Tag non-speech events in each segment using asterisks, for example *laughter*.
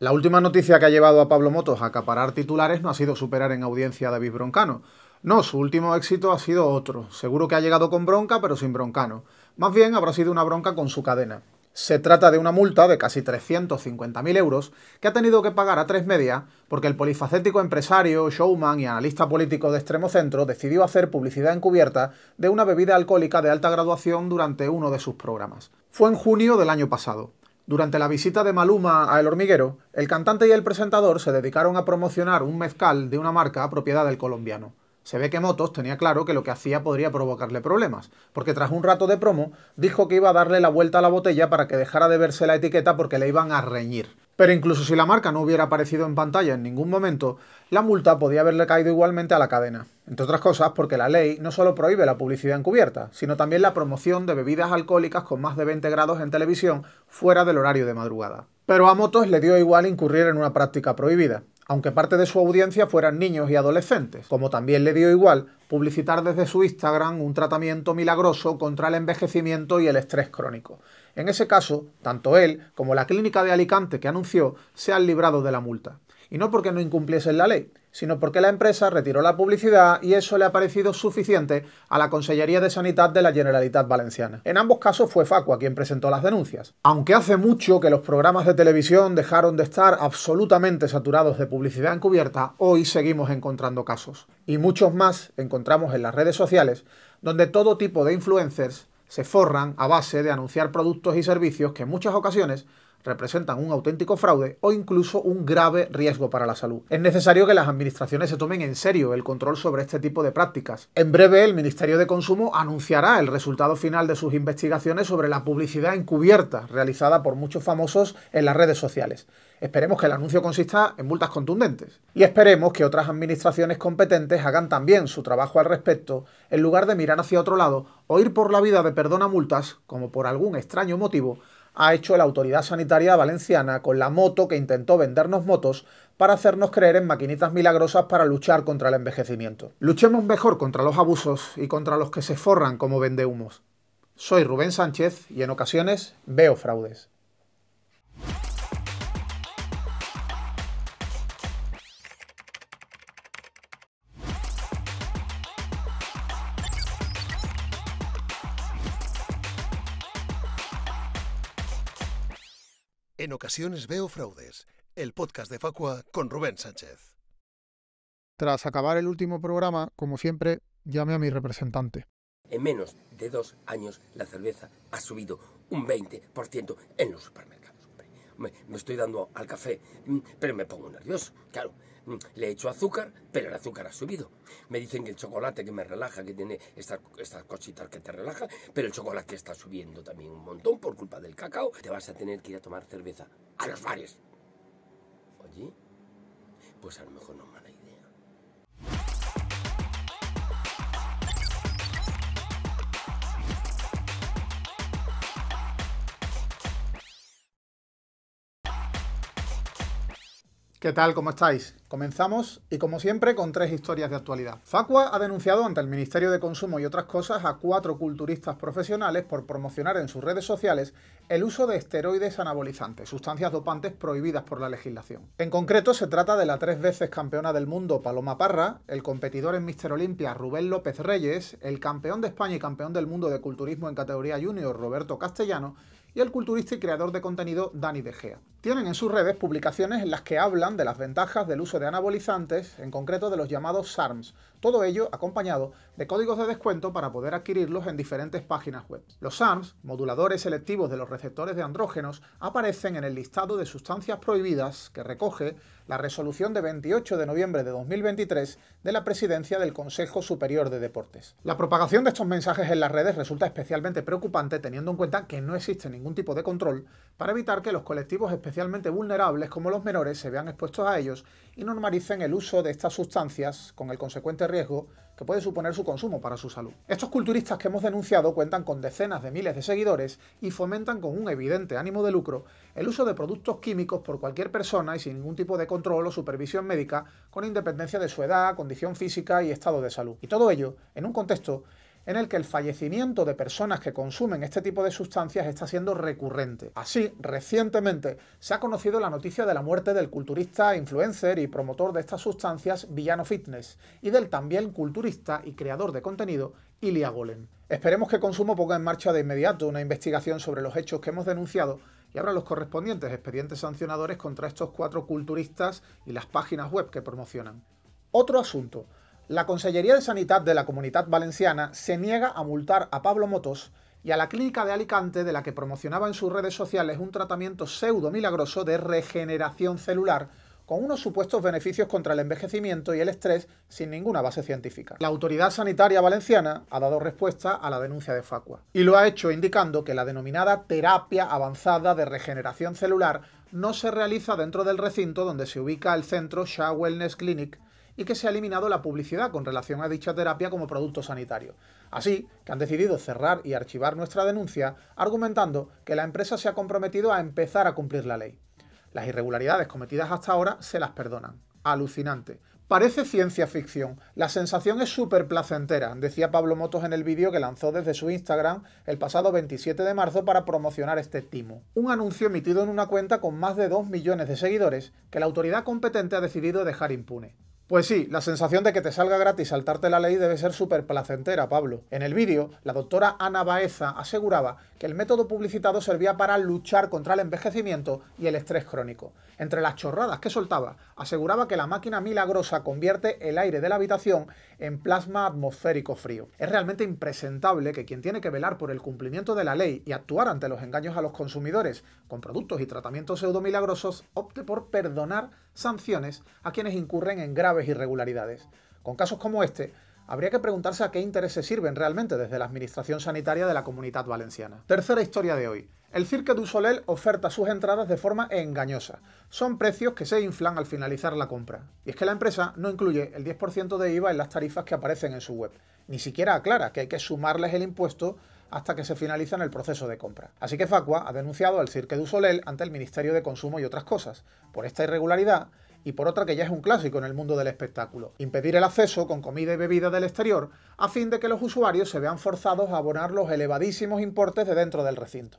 La última noticia que ha llevado a Pablo Motos a acaparar titulares no ha sido superar en audiencia a David Broncano. No, su último éxito ha sido otro. Seguro que ha llegado con bronca, pero sin broncano. Más bien habrá sido una bronca con su cadena. Se trata de una multa de casi 350.000 euros que ha tenido que pagar a tres media porque el polifacético empresario, showman y analista político de extremo centro decidió hacer publicidad encubierta de una bebida alcohólica de alta graduación durante uno de sus programas. Fue en junio del año pasado. Durante la visita de Maluma a El Hormiguero, el cantante y el presentador se dedicaron a promocionar un mezcal de una marca propiedad del colombiano. Se ve que Motos tenía claro que lo que hacía podría provocarle problemas, porque tras un rato de promo dijo que iba a darle la vuelta a la botella para que dejara de verse la etiqueta porque le iban a reñir. Pero incluso si la marca no hubiera aparecido en pantalla en ningún momento, la multa podía haberle caído igualmente a la cadena, entre otras cosas porque la ley no solo prohíbe la publicidad encubierta, sino también la promoción de bebidas alcohólicas con más de 20 grados en televisión fuera del horario de madrugada. Pero a Motos le dio igual incurrir en una práctica prohibida, aunque parte de su audiencia fueran niños y adolescentes, como también le dio igual publicitar desde su Instagram un tratamiento milagroso contra el envejecimiento y el estrés crónico. En ese caso, tanto él como la clínica de Alicante que anunció se han librado de la multa. Y no porque no incumpliesen la ley, sino porque la empresa retiró la publicidad y eso le ha parecido suficiente a la Consellería de Sanidad de la Generalitat Valenciana. En ambos casos fue Facua quien presentó las denuncias. Aunque hace mucho que los programas de televisión dejaron de estar absolutamente saturados de publicidad encubierta, hoy seguimos encontrando casos. Y muchos más encontramos en las redes sociales, donde todo tipo de influencers se forran a base de anunciar productos y servicios que en muchas ocasiones representan un auténtico fraude o incluso un grave riesgo para la salud. Es necesario que las administraciones se tomen en serio el control sobre este tipo de prácticas. En breve, el Ministerio de Consumo anunciará el resultado final de sus investigaciones sobre la publicidad encubierta realizada por muchos famosos en las redes sociales. Esperemos que el anuncio consista en multas contundentes. Y esperemos que otras administraciones competentes hagan también su trabajo al respecto, en lugar de mirar hacia otro lado o ir por la vida de perdona multas, como por algún extraño motivo, ha hecho la autoridad sanitaria valenciana con la moto que intentó vendernos motos para hacernos creer en maquinitas milagrosas para luchar contra el envejecimiento. Luchemos mejor contra los abusos y contra los que se forran como vendehumos. Soy Rubén Sánchez y en ocasiones veo fraudes. veo fraudes. El podcast de Facua con Rubén Sánchez. Tras acabar el último programa, como siempre, llame a mi representante. En menos de dos años, la cerveza ha subido un 20% en los supermercados me, estoy dando al café, mm, pero me pongo nervioso, claro. Mm, le he hecho azúcar, pero el azúcar ha subido. Me dicen que el chocolate que me relaja, que tiene estas, cositas que te relaja, pero el chocolate está subiendo también un montón por culpa del cacao. Te vas a tener que ir a tomar cerveza a los bares. Oye, pues a lo mejor no más. ¿Qué tal? ¿Cómo estáis? Comenzamos, y como siempre, con tres historias de actualidad. Facua ha denunciado ante el Ministerio de Consumo y otras cosas a cuatro culturistas profesionales por promocionar en sus redes sociales el uso de esteroides anabolizantes, sustancias dopantes prohibidas por la legislación. En concreto, se trata de la tres veces campeona del mundo Paloma Parra, el competidor en Mister Olimpia Rubén López Reyes, el campeón de España y campeón del mundo de culturismo en categoría junior Roberto Castellano, y el culturista y creador de contenido Dani De Gea. Tienen en sus redes publicaciones en las que hablan de las ventajas del uso de anabolizantes, en concreto de los llamados SARMs, todo ello acompañado de códigos de descuento para poder adquirirlos en diferentes páginas web. Los Sams moduladores selectivos de los receptores de andrógenos, aparecen en el listado de sustancias prohibidas que recoge la resolución de 28 de noviembre de 2023 de la presidencia del Consejo Superior de Deportes. La propagación de estos mensajes en las redes resulta especialmente preocupante teniendo en cuenta que no existe ningún tipo de control para evitar que los colectivos especialmente vulnerables como los menores se vean expuestos a ellos y normalicen el uso de estas sustancias con el consecuente riesgo que puede suponer su consumo para su salud. Estos culturistas que hemos denunciado cuentan con decenas de miles de seguidores y fomentan con un evidente ánimo de lucro el uso de productos químicos por cualquier persona y sin ningún tipo de control o supervisión médica con independencia de su edad, condición física y estado de salud. Y todo ello en un contexto en el que el fallecimiento de personas que consumen este tipo de sustancias está siendo recurrente. Así, recientemente se ha conocido la noticia de la muerte del culturista, influencer y promotor de estas sustancias Villano Fitness y del también culturista y creador de contenido Ilia Golem. Esperemos que Consumo ponga en marcha de inmediato una investigación sobre los hechos que hemos denunciado y abra los correspondientes expedientes sancionadores contra estos cuatro culturistas y las páginas web que promocionan. Otro asunto la Consellería de Sanidad de la Comunidad Valenciana se niega a multar a Pablo Motos y a la clínica de Alicante de la que promocionaba en sus redes sociales un tratamiento pseudo milagroso de regeneración celular con unos supuestos beneficios contra el envejecimiento y el estrés sin ninguna base científica. La autoridad sanitaria valenciana ha dado respuesta a la denuncia de Facua y lo ha hecho indicando que la denominada terapia avanzada de regeneración celular no se realiza dentro del recinto donde se ubica el centro Shah Wellness Clinic y que se ha eliminado la publicidad con relación a dicha terapia como producto sanitario. Así que han decidido cerrar y archivar nuestra denuncia argumentando que la empresa se ha comprometido a empezar a cumplir la ley. Las irregularidades cometidas hasta ahora se las perdonan. Alucinante. Parece ciencia ficción. La sensación es súper placentera, decía Pablo Motos en el vídeo que lanzó desde su Instagram el pasado 27 de marzo para promocionar este timo. Un anuncio emitido en una cuenta con más de 2 millones de seguidores que la autoridad competente ha decidido dejar impune. Pues sí, la sensación de que te salga gratis saltarte la ley debe ser súper placentera, Pablo. En el vídeo, la doctora Ana Baeza aseguraba que el método publicitado servía para luchar contra el envejecimiento y el estrés crónico. Entre las chorradas que soltaba, aseguraba que la máquina milagrosa convierte el aire de la habitación en plasma atmosférico frío. Es realmente impresentable que quien tiene que velar por el cumplimiento de la ley y actuar ante los engaños a los consumidores con productos y tratamientos pseudo milagrosos opte por perdonar sanciones a quienes incurren en graves irregularidades. Con casos como este, habría que preguntarse a qué intereses sirven realmente desde la Administración Sanitaria de la Comunidad Valenciana. Tercera historia de hoy. El Cirque du Soleil oferta sus entradas de forma engañosa. Son precios que se inflan al finalizar la compra. Y es que la empresa no incluye el 10% de IVA en las tarifas que aparecen en su web. Ni siquiera aclara que hay que sumarles el impuesto hasta que se finaliza el proceso de compra. Así que Facua ha denunciado al Cirque du Soleil ante el Ministerio de Consumo y otras cosas, por esta irregularidad y por otra que ya es un clásico en el mundo del espectáculo, impedir el acceso con comida y bebida del exterior a fin de que los usuarios se vean forzados a abonar los elevadísimos importes de dentro del recinto.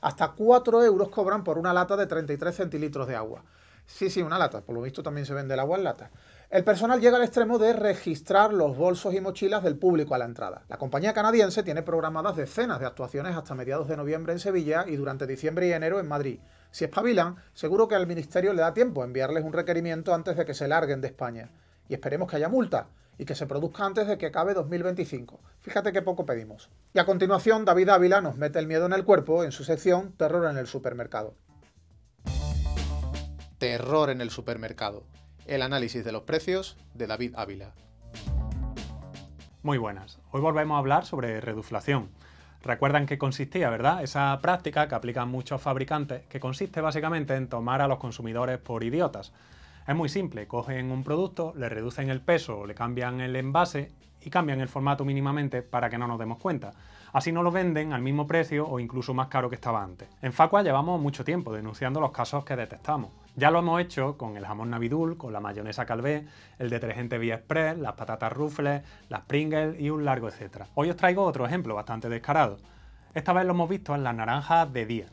Hasta 4 euros cobran por una lata de 33 centilitros de agua. Sí, sí, una lata, por lo visto también se vende el agua en lata. El personal llega al extremo de registrar los bolsos y mochilas del público a la entrada. La compañía canadiense tiene programadas decenas de actuaciones hasta mediados de noviembre en Sevilla y durante diciembre y enero en Madrid. Si espabilan, seguro que al Ministerio le da tiempo enviarles un requerimiento antes de que se larguen de España. Y esperemos que haya multa y que se produzca antes de que acabe 2025. Fíjate qué poco pedimos. Y a continuación, David Ávila nos mete el miedo en el cuerpo en su sección Terror en el supermercado. Terror en el supermercado el análisis de los precios de David Ávila. Muy buenas, hoy volvemos a hablar sobre reduflación. Recuerdan que consistía, ¿verdad? Esa práctica que aplican muchos fabricantes, que consiste básicamente en tomar a los consumidores por idiotas. Es muy simple, cogen un producto, le reducen el peso, le cambian el envase y cambian el formato mínimamente para que no nos demos cuenta. Así no lo venden al mismo precio o incluso más caro que estaba antes. En Facua llevamos mucho tiempo denunciando los casos que detectamos. Ya lo hemos hecho con el jamón navidul, con la mayonesa calvé, el detergente Vía las patatas Ruffles, las Pringles y un largo etcétera. Hoy os traigo otro ejemplo bastante descarado. Esta vez lo hemos visto en las naranjas de día.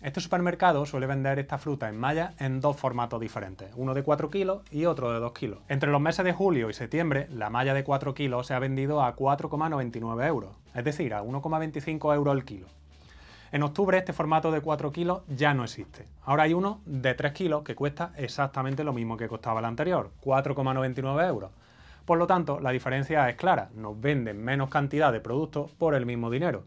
Este supermercado suele vender esta fruta en malla en dos formatos diferentes, uno de 4 kilos y otro de 2 kilos. Entre los meses de julio y septiembre, la malla de 4 kilos se ha vendido a 4,99 euros, es decir, a 1,25 euros el kilo. En octubre este formato de 4 kilos ya no existe. Ahora hay uno de 3 kilos que cuesta exactamente lo mismo que costaba el anterior, 4,99 euros. Por lo tanto, la diferencia es clara, nos venden menos cantidad de productos por el mismo dinero.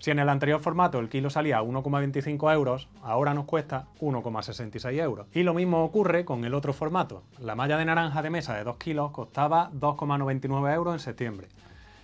Si en el anterior formato el kilo salía a 1,25 euros, ahora nos cuesta 1,66 euros. Y lo mismo ocurre con el otro formato. La malla de naranja de mesa de 2 kilos costaba 2,99 euros en septiembre.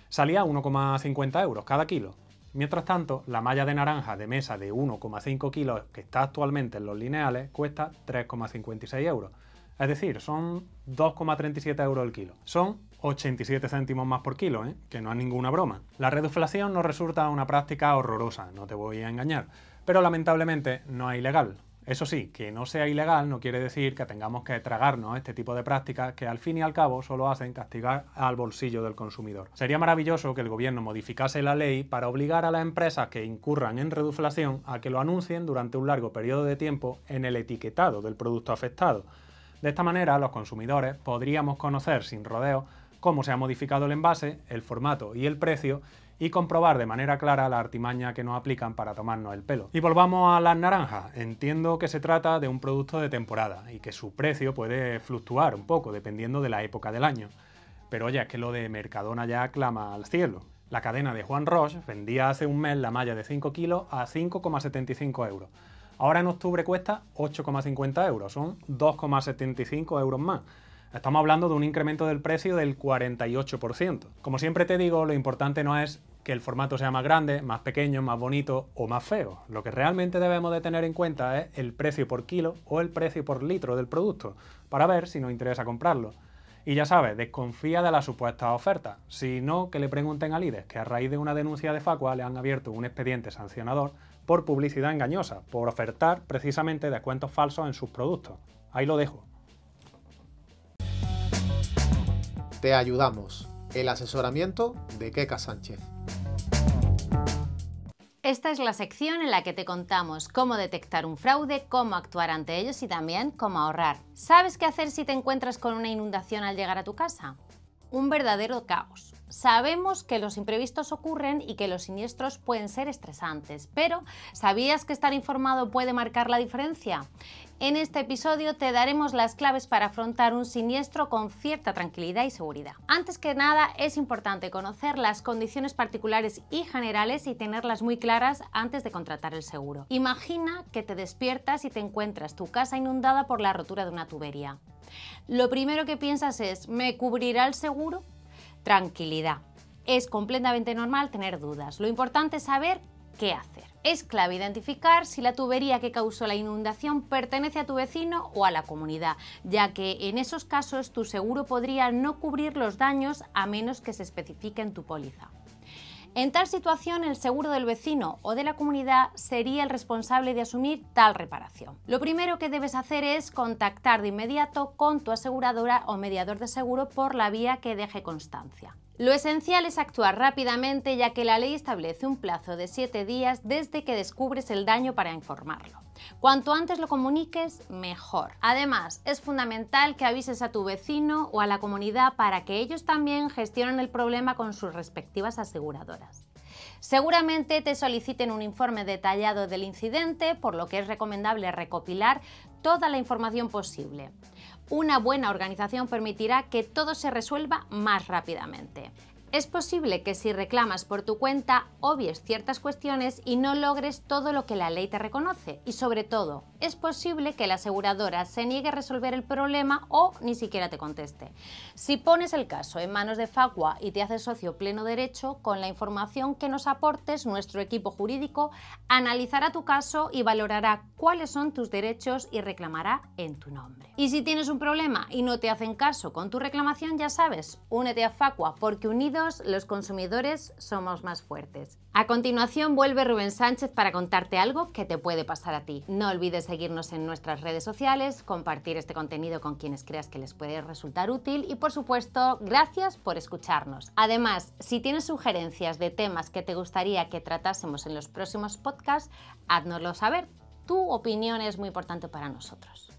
Salía a 1,50 euros cada kilo. Mientras tanto, la malla de naranja de mesa de 1,5 kilos que está actualmente en los lineales cuesta 3,56 euros. Es decir, son 2,37 euros el kilo. Son 87 céntimos más por kilo, ¿eh? que no es ninguna broma. La reduflación nos resulta una práctica horrorosa, no te voy a engañar, pero lamentablemente no es ilegal. Eso sí, que no sea ilegal no quiere decir que tengamos que tragarnos este tipo de prácticas que al fin y al cabo solo hacen castigar al bolsillo del consumidor. Sería maravilloso que el gobierno modificase la ley para obligar a las empresas que incurran en reduflación a que lo anuncien durante un largo periodo de tiempo en el etiquetado del producto afectado. De esta manera los consumidores podríamos conocer sin rodeos cómo se ha modificado el envase, el formato y el precio, y comprobar de manera clara la artimaña que nos aplican para tomarnos el pelo. Y volvamos a las naranjas. Entiendo que se trata de un producto de temporada y que su precio puede fluctuar un poco dependiendo de la época del año. Pero oye, es que lo de Mercadona ya clama al cielo. La cadena de Juan Roche vendía hace un mes la malla de 5 kilos a 5,75 euros. Ahora en octubre cuesta 8,50 euros, son 2,75 euros más. Estamos hablando de un incremento del precio del 48%. Como siempre te digo, lo importante no es que el formato sea más grande, más pequeño, más bonito o más feo. Lo que realmente debemos de tener en cuenta es el precio por kilo o el precio por litro del producto, para ver si nos interesa comprarlo. Y ya sabes, desconfía de las supuestas ofertas. Si no, que le pregunten a líderes que a raíz de una denuncia de Facua le han abierto un expediente sancionador por publicidad engañosa, por ofertar precisamente descuentos falsos en sus productos. Ahí lo dejo. Te ayudamos. El asesoramiento de Keka Sánchez. Esta es la sección en la que te contamos cómo detectar un fraude, cómo actuar ante ellos y también cómo ahorrar. ¿Sabes qué hacer si te encuentras con una inundación al llegar a tu casa? Un verdadero caos. Sabemos que los imprevistos ocurren y que los siniestros pueden ser estresantes, pero ¿sabías que estar informado puede marcar la diferencia? En este episodio te daremos las claves para afrontar un siniestro con cierta tranquilidad y seguridad. Antes que nada, es importante conocer las condiciones particulares y generales y tenerlas muy claras antes de contratar el seguro. Imagina que te despiertas y te encuentras tu casa inundada por la rotura de una tubería. Lo primero que piensas es, ¿me cubrirá el seguro? Tranquilidad. Es completamente normal tener dudas. Lo importante es saber qué hacer. Es clave identificar si la tubería que causó la inundación pertenece a tu vecino o a la comunidad, ya que en esos casos tu seguro podría no cubrir los daños a menos que se especifique en tu póliza. En tal situación, el seguro del vecino o de la comunidad sería el responsable de asumir tal reparación. Lo primero que debes hacer es contactar de inmediato con tu aseguradora o mediador de seguro por la vía que deje constancia. Lo esencial es actuar rápidamente ya que la ley establece un plazo de 7 días desde que descubres el daño para informarlo. Cuanto antes lo comuniques, mejor. Además, es fundamental que avises a tu vecino o a la comunidad para que ellos también gestionen el problema con sus respectivas aseguradoras. Seguramente te soliciten un informe detallado del incidente, por lo que es recomendable recopilar toda la información posible. Una buena organización permitirá que todo se resuelva más rápidamente. Es posible que si reclamas por tu cuenta obvies ciertas cuestiones y no logres todo lo que la ley te reconoce y sobre todo, es posible que la aseguradora se niegue a resolver el problema o ni siquiera te conteste. Si pones el caso en manos de Facua y te haces socio pleno derecho, con la información que nos aportes, nuestro equipo jurídico analizará tu caso y valorará cuáles son tus derechos y reclamará en tu nombre. Y si tienes un problema y no te hacen caso con tu reclamación, ya sabes, únete a Facua porque unidos los consumidores somos más fuertes. A continuación vuelve Rubén Sánchez para contarte algo que te puede pasar a ti. No olvides seguirnos en nuestras redes sociales, compartir este contenido con quienes creas que les puede resultar útil y por supuesto, gracias por escucharnos. Además, si tienes sugerencias de temas que te gustaría que tratásemos en los próximos podcasts, háznoslo saber. Tu opinión es muy importante para nosotros.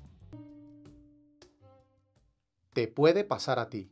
Te puede pasar a ti.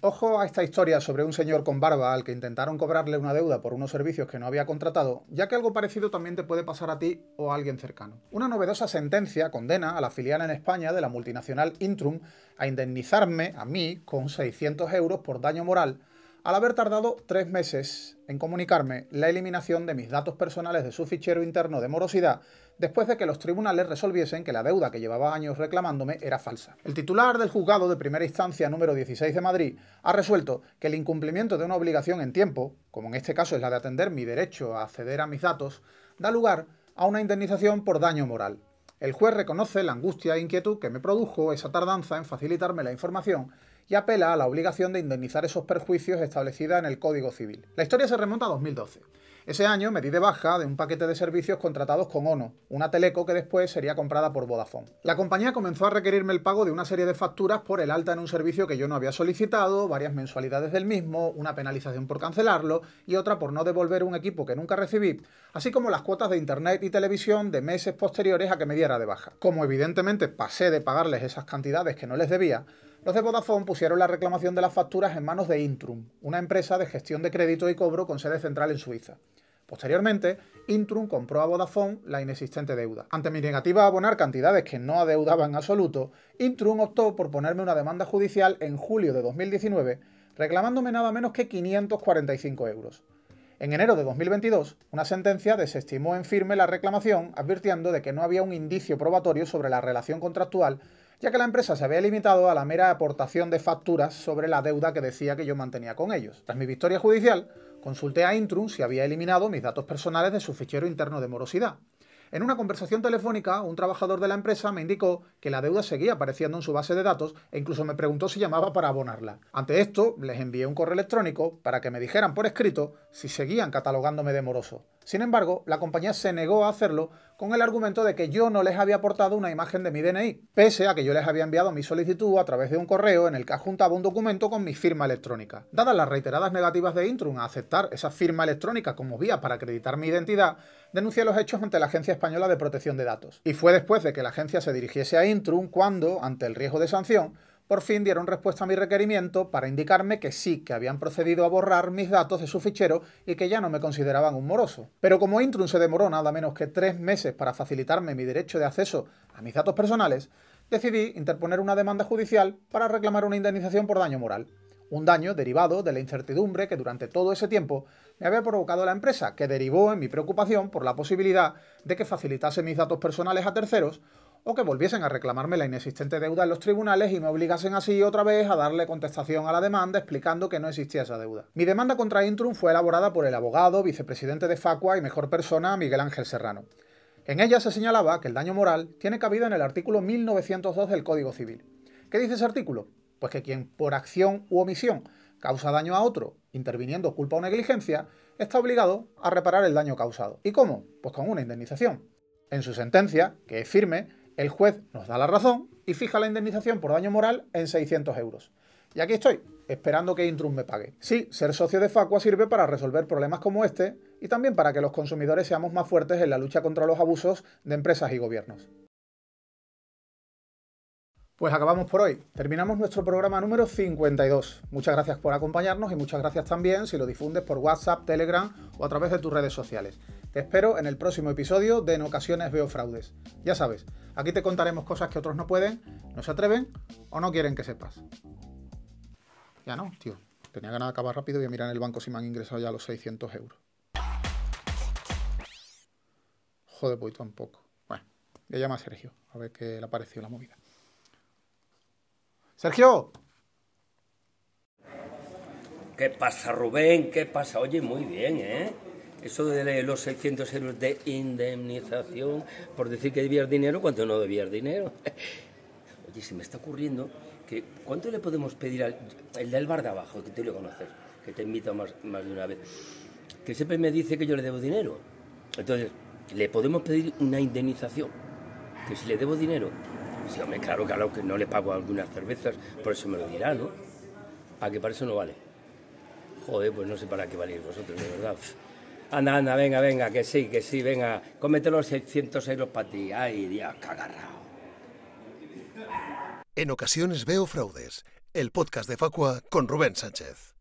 Ojo a esta historia sobre un señor con barba al que intentaron cobrarle una deuda por unos servicios que no había contratado, ya que algo parecido también te puede pasar a ti o a alguien cercano. Una novedosa sentencia condena a la filial en España de la multinacional Intrum a indemnizarme, a mí, con 600 euros por daño moral al haber tardado tres meses en comunicarme la eliminación de mis datos personales de su fichero interno de morosidad después de que los tribunales resolviesen que la deuda que llevaba años reclamándome era falsa. El titular del juzgado de primera instancia número 16 de Madrid ha resuelto que el incumplimiento de una obligación en tiempo, como en este caso es la de atender mi derecho a acceder a mis datos, da lugar a una indemnización por daño moral. El juez reconoce la angustia e inquietud que me produjo esa tardanza en facilitarme la información y apela a la obligación de indemnizar esos perjuicios establecida en el Código Civil. La historia se remonta a 2012. Ese año me di de baja de un paquete de servicios contratados con ONO, una teleco que después sería comprada por Vodafone. La compañía comenzó a requerirme el pago de una serie de facturas por el alta en un servicio que yo no había solicitado, varias mensualidades del mismo, una penalización por cancelarlo y otra por no devolver un equipo que nunca recibí, así como las cuotas de internet y televisión de meses posteriores a que me diera de baja. Como evidentemente pasé de pagarles esas cantidades que no les debía, entonces Vodafone pusieron la reclamación de las facturas en manos de Intrum, una empresa de gestión de crédito y cobro con sede central en Suiza. Posteriormente, Intrum compró a Vodafone la inexistente deuda. Ante mi negativa a abonar cantidades que no adeudaba en absoluto, Intrum optó por ponerme una demanda judicial en julio de 2019, reclamándome nada menos que 545 euros. En enero de 2022, una sentencia desestimó en firme la reclamación, advirtiendo de que no había un indicio probatorio sobre la relación contractual ya que la empresa se había limitado a la mera aportación de facturas sobre la deuda que decía que yo mantenía con ellos. Tras mi victoria judicial, consulté a Intrum si había eliminado mis datos personales de su fichero interno de morosidad. En una conversación telefónica, un trabajador de la empresa me indicó que la deuda seguía apareciendo en su base de datos e incluso me preguntó si llamaba para abonarla. Ante esto, les envié un correo electrónico para que me dijeran por escrito si seguían catalogándome de moroso. Sin embargo, la compañía se negó a hacerlo con el argumento de que yo no les había aportado una imagen de mi DNI, pese a que yo les había enviado mi solicitud a través de un correo en el que adjuntaba un documento con mi firma electrónica. Dadas las reiteradas negativas de Intrum a aceptar esa firma electrónica como vía para acreditar mi identidad, denuncié los hechos ante la Agencia Española de Protección de Datos. Y fue después de que la agencia se dirigiese a Intrum cuando, ante el riesgo de sanción, por fin dieron respuesta a mi requerimiento para indicarme que sí, que habían procedido a borrar mis datos de su fichero y que ya no me consideraban un moroso. Pero como Intrun se demoró nada menos que tres meses para facilitarme mi derecho de acceso a mis datos personales, decidí interponer una demanda judicial para reclamar una indemnización por daño moral. Un daño derivado de la incertidumbre que durante todo ese tiempo me había provocado la empresa, que derivó en mi preocupación por la posibilidad de que facilitase mis datos personales a terceros o que volviesen a reclamarme la inexistente deuda en los tribunales y me obligasen así otra vez a darle contestación a la demanda explicando que no existía esa deuda. Mi demanda contra Intrum fue elaborada por el abogado, vicepresidente de Facua y mejor persona Miguel Ángel Serrano. En ella se señalaba que el daño moral tiene cabida en el artículo 1902 del Código Civil. ¿Qué dice ese artículo? Pues que quien por acción u omisión causa daño a otro, interviniendo culpa o negligencia, está obligado a reparar el daño causado. ¿Y cómo? Pues con una indemnización. En su sentencia, que es firme, el juez nos da la razón y fija la indemnización por daño moral en 600 euros. Y aquí estoy, esperando que Intrum me pague. Sí, ser socio de Facua sirve para resolver problemas como este y también para que los consumidores seamos más fuertes en la lucha contra los abusos de empresas y gobiernos. Pues acabamos por hoy. Terminamos nuestro programa número 52. Muchas gracias por acompañarnos y muchas gracias también si lo difundes por WhatsApp, Telegram o a través de tus redes sociales. Te espero en el próximo episodio de En ocasiones veo fraudes. Ya sabes, aquí te contaremos cosas que otros no pueden, no se atreven o no quieren que sepas. Ya no, tío. Tenía ganas de acabar rápido y a mirar en el banco si me han ingresado ya los 600 euros. Joder, voy pues tampoco. Bueno, ya llama a Sergio, a ver qué le ha parecido la movida. Sergio. ¿Qué pasa, Rubén? ¿Qué pasa? Oye, muy bien, ¿eh? Eso de los 600 euros de indemnización por decir que debías dinero cuando no debías dinero. *laughs* Oye, se me está ocurriendo que ¿cuánto le podemos pedir al el del bar de abajo, que tú lo conoces, que te invito más, más de una vez, que siempre me dice que yo le debo dinero? Entonces, le podemos pedir una indemnización, que si le debo dinero, hombre, claro, que no le pago algunas cervezas, por eso me lo dirá, ¿no? A que para eso no vale. Joder, pues no sé para qué valéis vosotros, de verdad. Anda, anda, venga, venga, que sí, que sí, venga. Cómete los 600 euros para ti. Ay, Dios, cagarrao En ocasiones veo fraudes. El podcast de Facua con Rubén Sánchez.